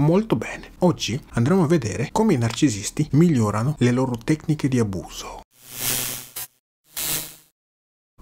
molto bene. Oggi andremo a vedere come i narcisisti migliorano le loro tecniche di abuso.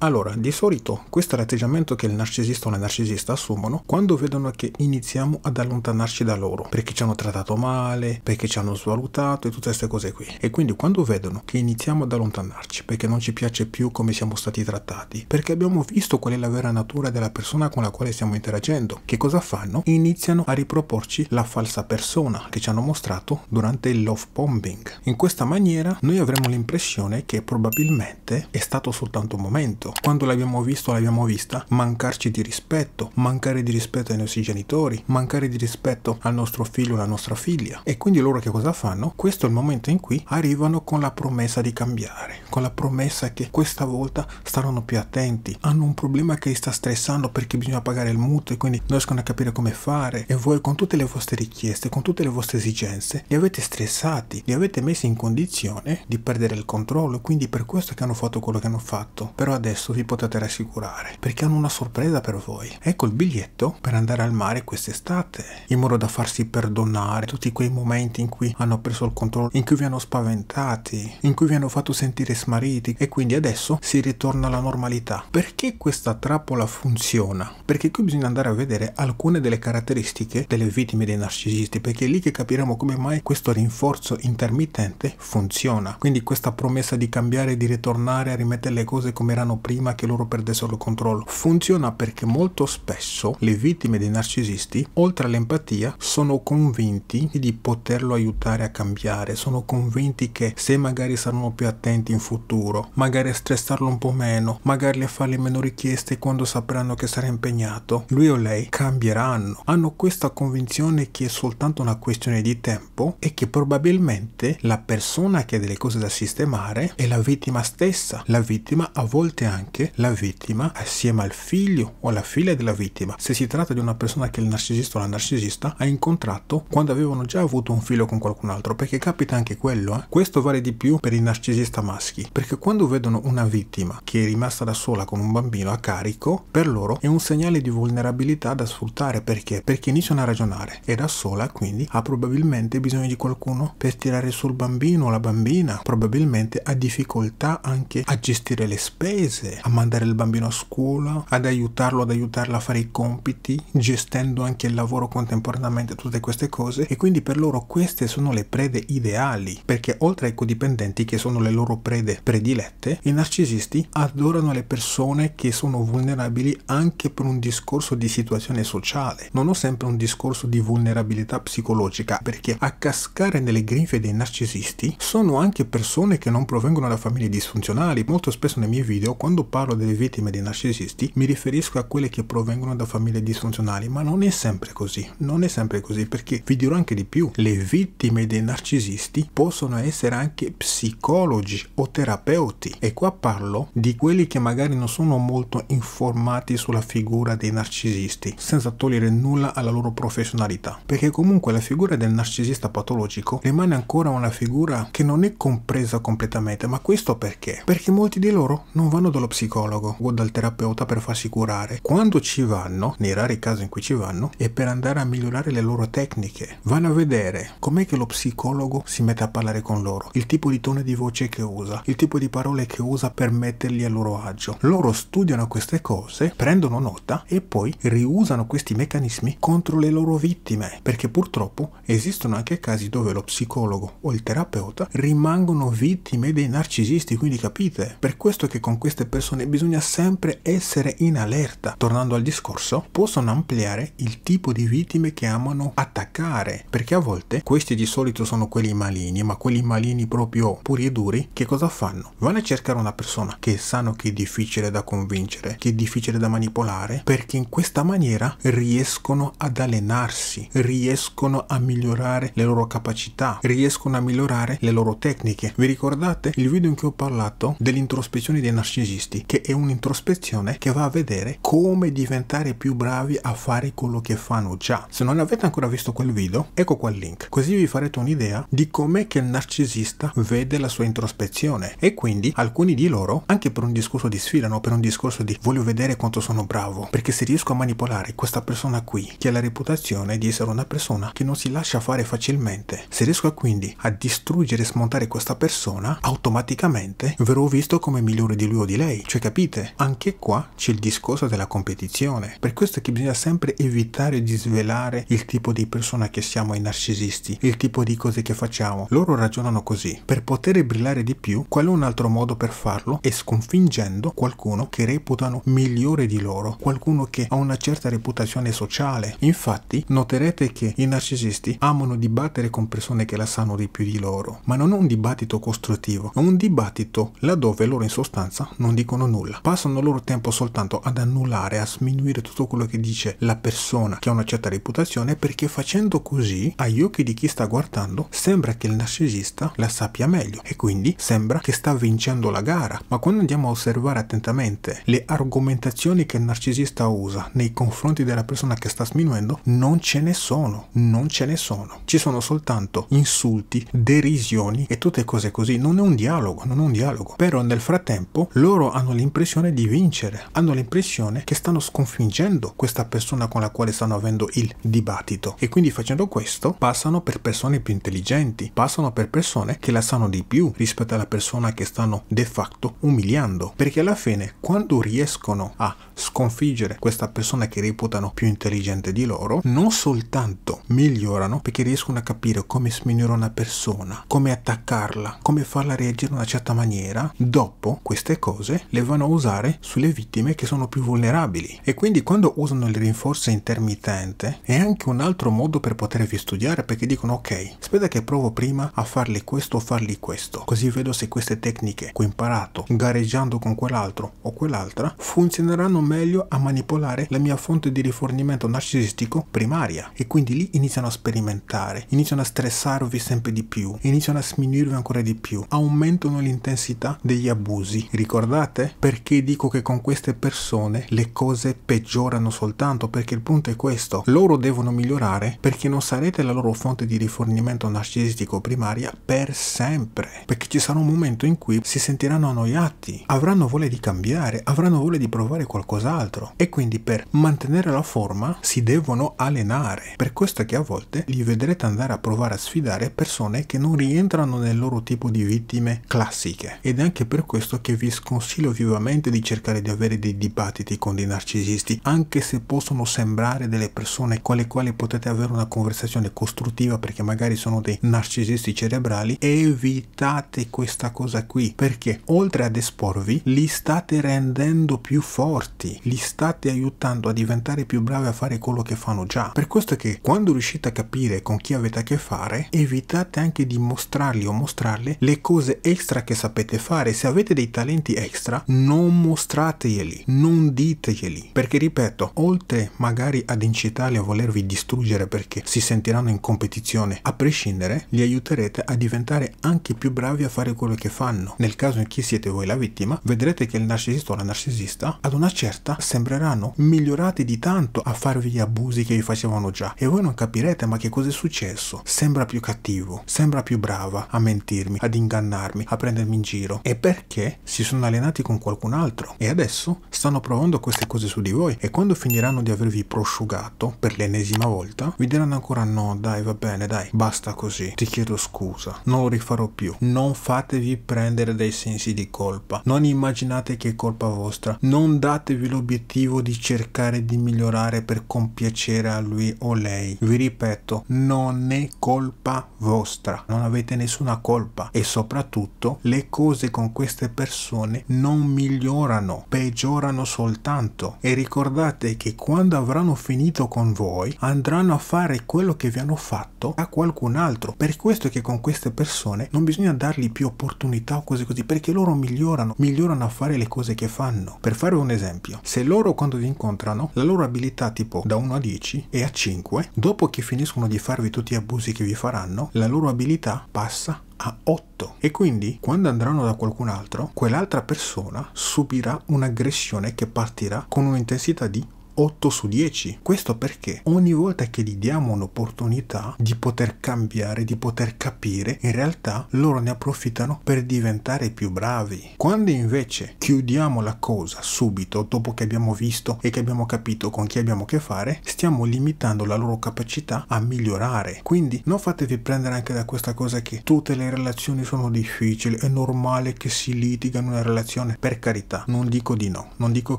Allora, di solito questo è l'atteggiamento che il narcisista o la narcisista assumono quando vedono che iniziamo ad allontanarci da loro, perché ci hanno trattato male, perché ci hanno svalutato e tutte queste cose qui. E quindi quando vedono che iniziamo ad allontanarci, perché non ci piace più come siamo stati trattati, perché abbiamo visto qual è la vera natura della persona con la quale stiamo interagendo, che cosa fanno? Iniziano a riproporci la falsa persona che ci hanno mostrato durante il love bombing. In questa maniera noi avremo l'impressione che probabilmente è stato soltanto un momento visto. Quando l'abbiamo visto, l'abbiamo vista. Mancarci di rispetto, mancare di rispetto ai nostri genitori, mancare di rispetto al nostro figlio o alla nostra figlia. E quindi loro che cosa fanno? Questo è il momento in cui arrivano con la promessa di cambiare, con la promessa che questa volta staranno più attenti, hanno un problema che li sta stressando perché bisogna pagare il mutuo e quindi non riescono a capire come fare. E voi con tutte le vostre richieste, con tutte le vostre esigenze, li avete stressati, li avete messi in condizione di perdere il controllo, quindi per questo che hanno fatto quello che hanno fatto. Però adesso stesso vi potete rassicurare, perché hanno una sorpresa per voi. Ecco il biglietto per andare al mare quest'estate, in modo da farsi perdonare tutti quei momenti in cui hanno preso il controllo, in cui vi hanno spaventati, in cui vi hanno fatto sentire smarriti e quindi adesso si ritorna alla normalità. Perché questa trappola funziona? Perché qui bisogna andare a vedere alcune delle caratteristiche delle vittime dei narcisisti, perché è lì che capiremo come mai questo rinforzo intermittente funziona. Quindi questa promessa di cambiare, di ritornare a rimettere le cose come erano prima, prima che loro perdessero il controllo. Funziona perché molto spesso le vittime dei narcisisti, oltre all'empatia, sono convinti di poterlo aiutare a cambiare, sono convinti che se magari saranno più attenti in futuro, magari a stressarlo un po' meno, magari a farle meno richieste quando sapranno che sarà impegnato, lui o lei cambieranno. Hanno questa convinzione che è soltanto una questione di tempo e che probabilmente la persona che ha delle cose da sistemare è la vittima stessa, la vittima a volte anche anche la vittima assieme al figlio o alla figlia della vittima, se si tratta di una persona che il narcisista o la narcisista ha incontrato quando avevano già avuto un figlio con qualcun altro, perché capita anche quello, eh? questo vale di più per i narcisista maschi, perché quando vedono una vittima che è rimasta da sola con un bambino a carico, per loro è un segnale di vulnerabilità da sfruttare, perché? Perché iniziano a ragionare, è da sola quindi ha probabilmente bisogno di qualcuno per tirare sul bambino o la bambina, probabilmente ha difficoltà anche a gestire le spese, decide a mandare il bambino a scuola, ad aiutarlo, ad aiutarla a fare i compiti, gestendo anche il lavoro contemporaneamente, tutte queste cose e quindi per loro queste sono le prede ideali, perché oltre ai codipendenti che sono le loro prede predilette, i narcisisti adorano le persone che sono vulnerabili anche per un discorso di situazione sociale. Non ho sempre un discorso di vulnerabilità psicologica, perché a cascare nelle grinfie dei narcisisti sono anche persone che non provengono da famiglie disfunzionali. Molto spesso nei miei video, quando quando parlo delle vittime dei narcisisti mi riferisco a quelle che provengono da famiglie disfunzionali, ma non è sempre così, non è sempre così perché vi dirò anche di più, le vittime dei narcisisti possono essere anche psicologi o terapeuti e qua parlo di quelli che magari non sono molto informati sulla figura dei narcisisti, senza togliere nulla alla loro professionalità, perché comunque la figura del narcisista patologico rimane ancora una figura che non è compresa completamente, ma questo perché? Perché molti di loro non vanno dallo psicologo o dal terapeuta per farsi curare. Quando ci vanno, nei rari casi in cui ci vanno, è per andare a migliorare le loro tecniche. Vanno a vedere com'è che lo psicologo si mette a parlare con loro, il tipo di tono di voce che usa, il tipo di parole che usa per metterli a loro agio. Loro studiano queste cose, prendono nota e poi riusano questi meccanismi contro le loro vittime, perché purtroppo esistono anche casi dove lo psicologo o il terapeuta rimangono vittime dei narcisisti, quindi capite? Per questo che con queste persone bisogna sempre essere in allerta. Tornando al discorso, possono ampliare il tipo di vittime che amano attaccare, perché a volte questi di solito sono quelli maligni, ma quelli maligni proprio puri e duri, che cosa fanno? Vanno a cercare una persona che sanno che è difficile da convincere, che è difficile da manipolare, perché in questa maniera riescono ad allenarsi, riescono a migliorare le loro capacità, riescono a migliorare le loro tecniche. Vi ricordate il video in cui ho parlato dell'introspezione dei narcisisti? musicisti, che è un'introspezione che va a vedere come diventare più bravi a fare quello che fanno già. Se non avete ancora visto quel video, ecco qua il link, così vi farete un'idea di com'è che il narcisista vede la sua introspezione e quindi alcuni di loro, anche per un discorso di sfida, no? per un discorso di voglio vedere quanto sono bravo, perché se riesco a manipolare questa persona qui, che ha la reputazione di essere una persona che non si lascia fare facilmente, se riesco quindi a distruggere e smontare questa persona, automaticamente verrò visto come migliore di lui o di lei cioè capite? Anche qua c'è il discorso della competizione, per questo è che bisogna sempre evitare di svelare il tipo di persona che siamo ai narcisisti, il tipo di cose che facciamo. Loro ragionano così, per poter brillare di più, qual è un altro modo per farlo? È sconfiggendo qualcuno che reputano migliore di loro, qualcuno che ha una certa reputazione sociale. Infatti noterete che i narcisisti amano dibattere con persone che la sanno di più di loro, ma non un dibattito costruttivo, ma un dibattito laddove loro in sostanza non dicono nulla, passano il loro tempo soltanto ad annullare, a sminuire tutto quello che dice la persona che ha una certa reputazione perché facendo così agli occhi di chi sta guardando sembra che il narcisista la sappia meglio e quindi sembra che sta vincendo la gara, ma quando andiamo a osservare attentamente le argomentazioni che il narcisista usa nei confronti della persona che sta sminuendo non ce ne sono, non ce ne sono, ci sono soltanto insulti, derisioni e tutte cose così, non è un dialogo, non è un dialogo, però nel frattempo loro hanno l'impressione di vincere, hanno l'impressione che stanno sconfiggendo questa persona con la quale stanno avendo il dibattito e quindi facendo questo passano per persone più intelligenti, passano per persone che la sanno di più rispetto alla persona che stanno de facto umiliando, perché alla fine quando riescono a sconfiggere questa persona che reputano più intelligente di loro, non soltanto migliorano perché riescono a capire come sminuire una persona, come attaccarla, come farla reagire in una certa maniera, dopo queste cose le vanno a usare sulle vittime che sono più vulnerabili e quindi quando usano il rinforzo intermittente è anche un altro modo per potervi studiare perché dicono ok aspetta che provo prima a farli questo o farli questo così vedo se queste tecniche che ho imparato gareggiando con quell'altro o quell'altra funzioneranno meglio a manipolare la mia fonte di rifornimento narcisistico primaria e quindi lì iniziano a sperimentare iniziano a stressarvi sempre di più iniziano a sminuirvi ancora di più aumentano l'intensità degli abusi ricordate sbagliate, perché dico che con queste persone le cose peggiorano soltanto, perché il punto è questo, loro devono migliorare perché non sarete la loro fonte di rifornimento narcisistico primaria per sempre, perché ci sarà un momento in cui si sentiranno annoiati, avranno voglia di cambiare, avranno voglia di provare qualcos'altro e quindi per mantenere la forma si devono allenare. Per questo che a volte li vedrete andare a provare a sfidare persone che non rientrano nel loro tipo di vittime classiche ed è anche per questo che vi sconsiglio consiglio vivamente di cercare di avere dei dibattiti con dei narcisisti, anche se possono sembrare delle persone con le quali potete avere una conversazione costruttiva perché magari sono dei narcisisti cerebrali, evitate questa cosa qui, perché oltre ad esporvi, li state rendendo più forti, li state aiutando a diventare più bravi a fare quello che fanno già. Per questo che quando riuscite a capire con chi avete a che fare, evitate anche di mostrargli o mostrarle le cose extra che sapete fare. Se avete dei talenti extra, extra, non mostrateglieli, non diteglieli, perché ripeto, oltre magari ad incitarli a volervi distruggere perché si sentiranno in competizione, a prescindere, li aiuterete a diventare anche più bravi a fare quello che fanno. Nel caso in cui siete voi la vittima, vedrete che il narcisista o la narcisista ad una certa sembreranno migliorati di tanto a farvi gli abusi che vi facevano già e voi non capirete ma che cosa è successo. Sembra più cattivo, sembra più brava a mentirmi, ad ingannarmi, a prendermi in giro. E perché si sono allenati scatenati con qualcun altro e adesso stanno provando queste cose su di voi e quando finiranno di avervi prosciugato per l'ennesima volta vi diranno ancora no dai va bene dai basta così ti chiedo scusa non lo rifarò più non fatevi prendere dai sensi di colpa non immaginate che è colpa vostra non datevi l'obiettivo di cercare di migliorare per compiacere a lui o lei vi ripeto non è colpa vostra non avete nessuna colpa e soprattutto le cose con queste persone non non migliorano, peggiorano soltanto. E ricordate che quando avranno finito con voi, andranno a fare quello che vi hanno fatto a qualcun altro. Per questo che con queste persone non bisogna dargli più opportunità o cose così, perché loro migliorano, migliorano a fare le cose che fanno. Per fare un esempio, se loro quando vi incontrano, la loro abilità tipo da 1 a 10 e a 5, dopo che finiscono di farvi tutti gli abusi che vi faranno, la loro abilità passa a 8 e quindi quando andranno da qualcun altro quell'altra persona subirà un'aggressione che partirà con un'intensità di 8 su 10. Questo perché ogni volta che gli diamo un'opportunità di poter cambiare, di poter capire, in realtà loro ne approfittano per diventare più bravi. Quando invece chiudiamo la cosa subito, dopo che abbiamo visto e che abbiamo capito con chi abbiamo a che fare, stiamo limitando la loro capacità a migliorare. Quindi non fatevi prendere anche da questa cosa che tutte le relazioni sono difficili, è normale che si litiga in una relazione. Per carità, non dico di no, non dico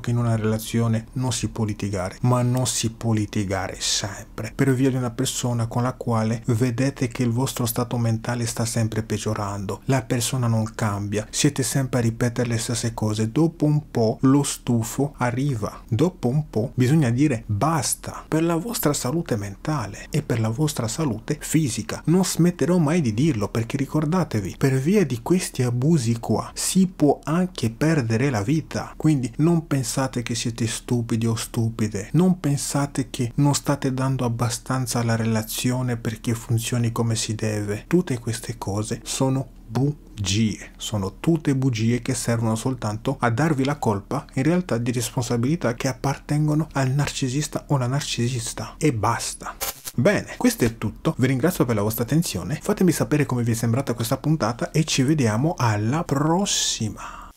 che in una relazione non si può litigare litigare, ma non si può litigare sempre per via di una persona con la quale vedete che il vostro stato mentale sta sempre peggiorando, la persona non cambia, siete sempre a ripetere le stesse cose, dopo un po' lo stufo arriva, dopo un po' bisogna dire basta per la vostra salute mentale e per la vostra salute fisica, non smetterò mai di dirlo perché ricordatevi, per via di questi abusi qua si può anche perdere la vita, quindi non pensate che siete stupidi o stupidi stupide, non pensate che non state dando abbastanza alla relazione perché funzioni come si deve. Tutte queste cose sono bugie, sono tutte bugie che servono soltanto a darvi la colpa in realtà di responsabilità che appartengono al narcisista o la narcisista e basta. Bene, questo è tutto, vi ringrazio per la vostra attenzione, fatemi sapere come vi è sembrata questa puntata e ci vediamo alla prossima.